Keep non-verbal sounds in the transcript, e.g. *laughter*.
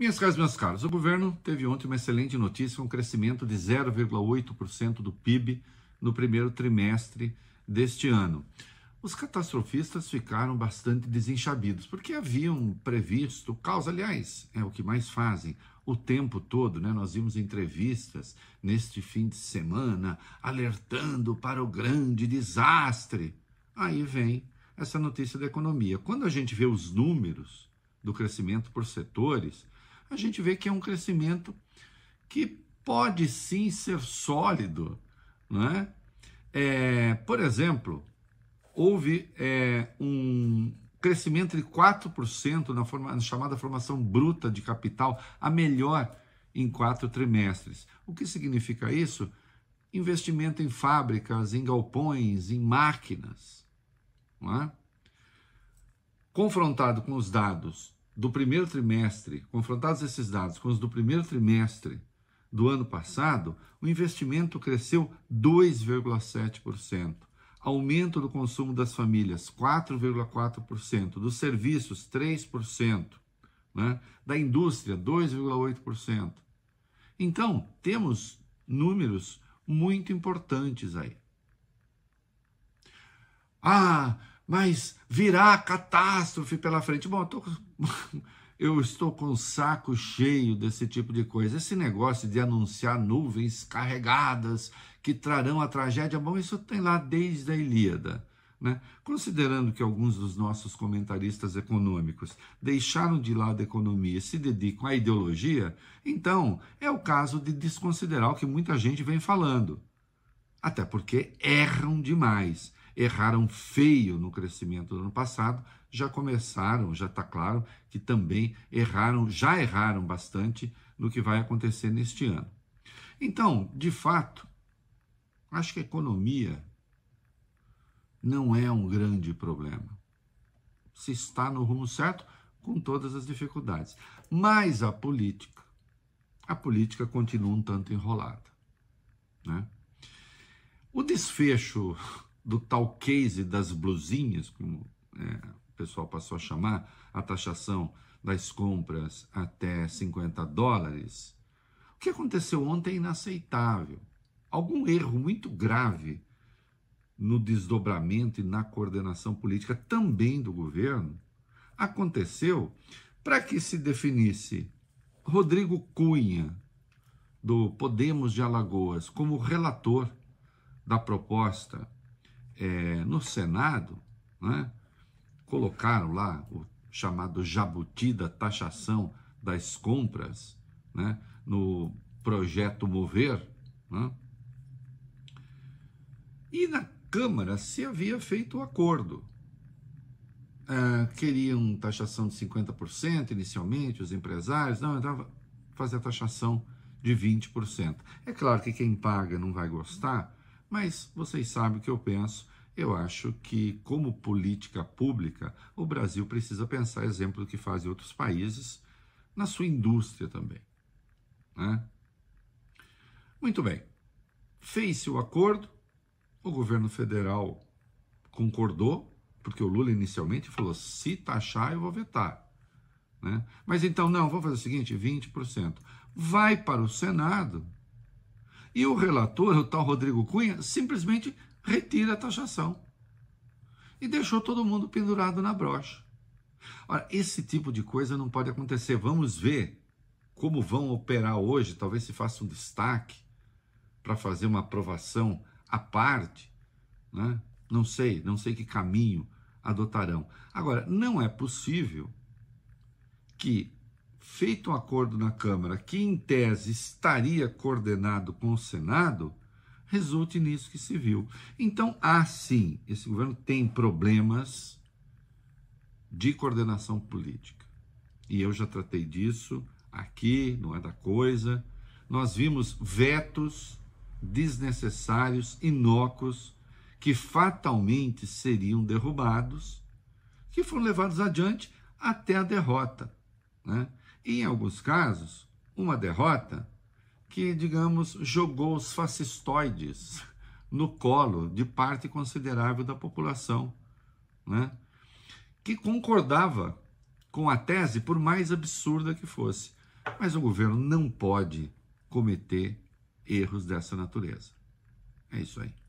Minhas caras, meus caros, o governo teve ontem uma excelente notícia, um crescimento de 0,8% do PIB no primeiro trimestre deste ano. Os catastrofistas ficaram bastante desenchabidos, porque haviam previsto causa, aliás, é o que mais fazem o tempo todo, né? Nós vimos entrevistas neste fim de semana alertando para o grande desastre. Aí vem essa notícia da economia. Quando a gente vê os números do crescimento por setores, a gente vê que é um crescimento que pode sim ser sólido. Né? É, por exemplo, houve é, um crescimento de 4% na, forma, na chamada formação bruta de capital, a melhor em quatro trimestres. O que significa isso? Investimento em fábricas, em galpões, em máquinas. É? Confrontado com os dados do primeiro trimestre, confrontados esses dados com os do primeiro trimestre do ano passado, o investimento cresceu 2,7%. Aumento do consumo das famílias, 4,4%, dos serviços, 3%, né? da indústria, 2,8%. Então, temos números muito importantes aí. Ah, mas virá catástrofe pela frente. Bom, eu, tô, *laughs* eu, estou com o saco cheio desse tipo de coisa. Esse negócio de anunciar nuvens carregadas que trarão a tragédia, bom, isso tem lá desde a Ilíada. Né? Considerando que alguns dos nossos comentaristas econômicos deixaram de lado a economia e se dedicam à ideologia, então é o caso de desconsiderar o que muita gente vem falando. Até porque erram demais erraram feio no crescimento do ano passado, já começaram, já está claro que também erraram, já erraram bastante no que vai acontecer neste ano. Então, de fato, acho que a economia não é um grande problema. Se está no rumo certo, com todas as dificuldades. Mas a política, a política continua um tanto enrolada. Né? O desfecho do tal case das blusinhas, como é, o pessoal passou a chamar, a taxação das compras até 50 dólares. O que aconteceu ontem é inaceitável. Algum erro muito grave no desdobramento e na coordenação política também do governo aconteceu para que se definisse Rodrigo Cunha, do Podemos de Alagoas, como relator da proposta é, no Senado, né, colocaram lá o chamado jabuti da taxação das compras né, no projeto Mover. Né, e na Câmara se havia feito o acordo. É, queriam taxação de 50% inicialmente, os empresários, não, entrava fazer a taxação de 20%. É claro que quem paga não vai gostar, mas vocês sabem o que eu penso. Eu acho que, como política pública, o Brasil precisa pensar, exemplo do que fazem outros países, na sua indústria também. Né? Muito bem. Fez-se o acordo, o governo federal concordou, porque o Lula inicialmente falou: se taxar, eu vou vetar. Né? Mas então, não, vamos fazer o seguinte: 20%. Vai para o Senado e o relator, o tal Rodrigo Cunha, simplesmente retira a taxação e deixou todo mundo pendurado na brocha. Ora, esse tipo de coisa não pode acontecer. Vamos ver como vão operar hoje. Talvez se faça um destaque para fazer uma aprovação à parte. Né? Não sei, não sei que caminho adotarão. Agora, não é possível que feito um acordo na Câmara que, em tese, estaria coordenado com o Senado, resulte nisso que se viu. Então, há sim, esse governo tem problemas de coordenação política. E eu já tratei disso aqui, não é da coisa. Nós vimos vetos desnecessários, inócuos, que fatalmente seriam derrubados, que foram levados adiante até a derrota. Né? Em alguns casos, uma derrota que, digamos, jogou os fascistoides no colo de parte considerável da população, né? que concordava com a tese, por mais absurda que fosse. Mas o governo não pode cometer erros dessa natureza. É isso aí.